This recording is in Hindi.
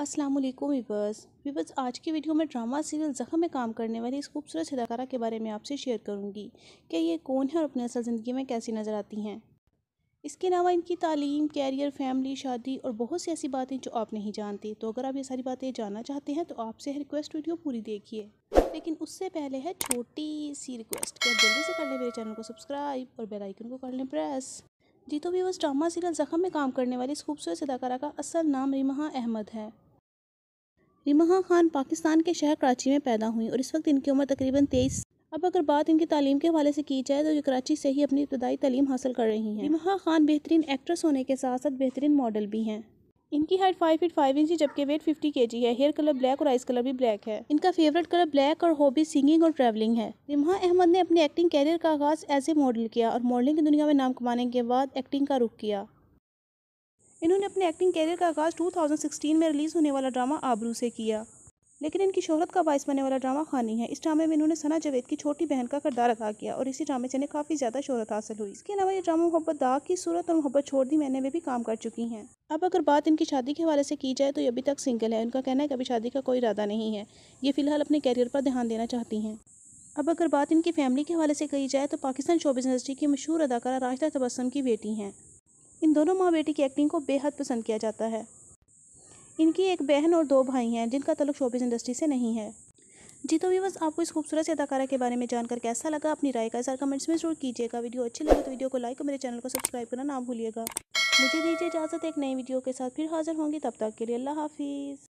असलम वीवर्स वीवर्स आज की वीडियो में ड्रामा सीरियल ज़ख्म में काम करने वाली इस खूबसूरत अदाकारा के बारे में आपसे शेयर करूंगी कि ये कौन है और अपनी असल ज़िंदगी में कैसी नज़र आती हैं इसके अलावा इनकी तालीम कैरियर फैमिली शादी और बहुत सी ऐसी बातें जो आप नहीं जानती तो अगर आप ये सारी बातें जानना चाहते हैं तो आपसे रिक्वेस्ट वीडियो पूरी देखिए लेकिन उससे पहले है छोटी सी रिक्वेस्ट कि जल्दी से कर लें मेरे चैनल को सब्सक्राइब और बेलाइकन को कर लें प्रेस जी तो भी ड्रामा सीरियल ज़ख्म में काम करने वाली इस खूबसूरत अदाकारा का असल नाम रिमहा अहमद है रिमहा खान पाकिस्तान के शहर कराची में पैदा हुई और इस वक्त इनकी उम्र तकरीबन तेईस अब अगर बात इनकी तालीम के हवाले से की जाए तो ये कराची से ही अपनी इब्तदाई तलीम हासिल कर रही हैं रिमहा खान बेहतरीन एक्ट्रेस होने के साथ साथ बेहतरीन मॉडल भी हैं इनकी height five feet five inch जबकि वेट फिफ्टी के जी है हेयर कलर ब्लैक और आइस कलर भी ब्लैक है इनका फेवरेट कलर ब्लैक और हॉबी सिंगिंग और ट्रैवलिंग है रिमहा अहमद ने अपने एक्टिंग कैरियर का आगाज एज ए मॉडल किया और मॉडलिंग की दुनिया में नाम कमाने के बाद एक्टिंग का रुख किया इन्होंने अपने एक्टिंग कैरियर का आगाज़ 2016 में रिलीज़ होने वाला ड्रामा आबरू से किया लेकिन इनकी शोहरत का बायस बनने वाला ड्रामा खानी है इस ड्रामे में इन्होंने सना जवेद की छोटी बहन का किरदार अदा किया और इसी ड्रामे से इन्हें काफ़ी ज़्यादा शोहरत हासिल हुई इसके अलावा ये ड्रामा मोहब्बत दाग की सूरत और मोहब्बत छोड़ दी मैंने में भी काम कर चुकी हैं अब अगर बात इनकी शादी के हवाले से की जाए तो ये अभी तक सिंगल है उनका कहना है कि अभी शादी का कोई इरादा नहीं है ये फ़िलहाल अपने कैरियर पर ध्यान देना चाहती हैं अब अगर बात इनकी फैमिली के हवाले से कही जाए तो पाकिस्तान शोबिस इंडस्ट्री की मशहूर अदाकारा राजदा तबस्म की बेटी हैं इन दोनों माँ बेटी की एक्टिंग को बेहद पसंद किया जाता है इनकी एक बहन और दो भाई हैं जिनका तलुक शोबिस इंडस्ट्री से नहीं है जी तो व्यूवर्स आपको इस खूबसूरत अदाकारा के बारे में जानकर कैसा लगा अपनी राय का सार कमेंट्स में जरूर कीजिएगा वीडियो अच्छी लगे तो वीडियो को लाइक और मेरे चैनल को सब्सक्राइब करना ना भूलिएगा मुझे दीजिए इजाज़त एक नई वीडियो के साथ फिर हाजिर होंगी तब तक के लिए अल्लाह हाफिज़